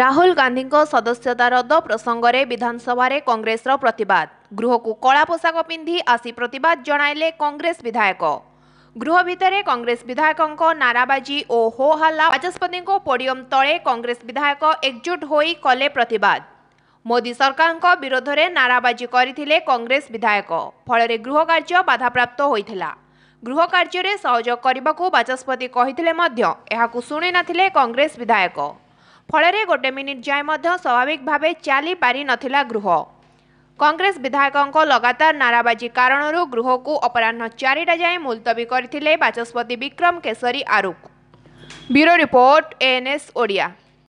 राहुल सदस्यता रद्द प्रसंग प्रसङ्गले विधानसभा कङ्ग्रेस र गृह को कला पोसाक पिन्धि आसी प्रतिवाद जोइन कङ्ग्रेस विधायक गृह भित्र कङ्ग्रेस विधायक नाराबाजी ओ हो हल्ला ओहोल्ला पोडियम पोडम तग्रेस विधायक एकजुट कले प्रतीद मोदी सरकार विरोध विरोधले नाराबाजी गरिग्रेस विधायक फलै गृह कर्ज्य बाधाप्राप्त हुन्छ गृह कार्ने सहयोग गरेको बाचस्पति शुण नै कङ्ग्रेस विधायक ফলে গোটে মিনিট যায় মধ্যে স্বাভাবিকভাবে চালি পারি নথিলা গৃহ কংগ্রেস বিধায়ক লগাতার নারাবাজি কারণ গৃহক অপরাহ্ন চারিটা যায় মুলতবী করে বাচস্পতি বিক্রম কেশরী আরুক ব্যুরো রিপোর্ট